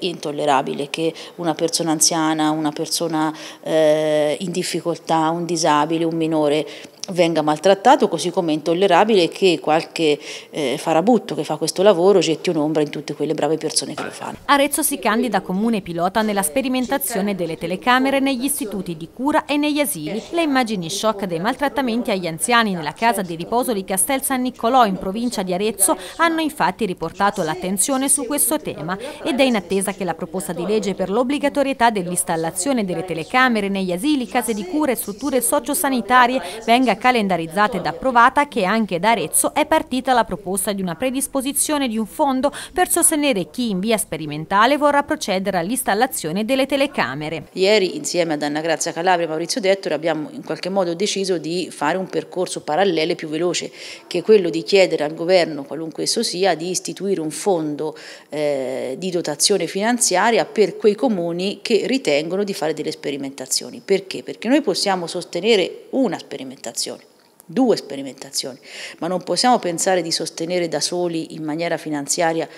intollerabile che una persona anziana, una persona eh, in difficoltà, un disabile, un minore venga maltrattato, così come è intollerabile che qualche eh, farabutto che fa questo lavoro getti un'ombra in tutte quelle brave persone che lo fanno. Arezzo si candida comune pilota nella sperimentazione delle telecamere negli istituti di cura e negli asili. Le immagini shock dei maltrattamenti agli anziani nella casa di riposo di Castel San Niccolò in provincia di Arezzo hanno infatti riportato l'attenzione su questo tema ed è in attesa che la proposta di legge per l'obbligatorietà dell'installazione delle telecamere negli asili, case di cura e strutture sociosanitarie venga lunga calendarizzata ed approvata che anche da Arezzo è partita la proposta di una predisposizione di un fondo per sostenere chi in via sperimentale vorrà procedere all'installazione delle telecamere. Ieri insieme ad Anna Grazia Calabria e Maurizio Dettore abbiamo in qualche modo deciso di fare un percorso parallelo e più veloce che quello di chiedere al governo, qualunque esso sia, di istituire un fondo eh, di dotazione finanziaria per quei comuni che ritengono di fare delle sperimentazioni. Perché? Perché noi possiamo sostenere una sperimentazione sperimentazioni, due sperimentazioni, ma non possiamo pensare di sostenere da soli in maniera finanziaria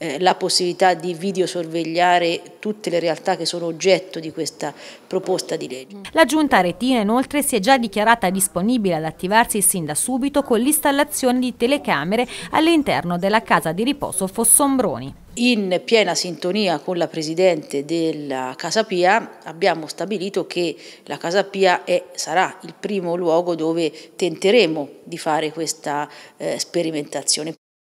eh, la possibilità di videosorvegliare tutte le realtà che sono oggetto di questa proposta di legge. Mm. La giunta retina inoltre si è già dichiarata disponibile ad attivarsi sin da subito con l'installazione di telecamere all'interno della casa di riposo Fossombroni. In piena sintonia con la Presidente della Casa Pia abbiamo stabilito che la Casa Pia è, sarà il primo luogo dove tenteremo di fare questa eh, sperimentazione.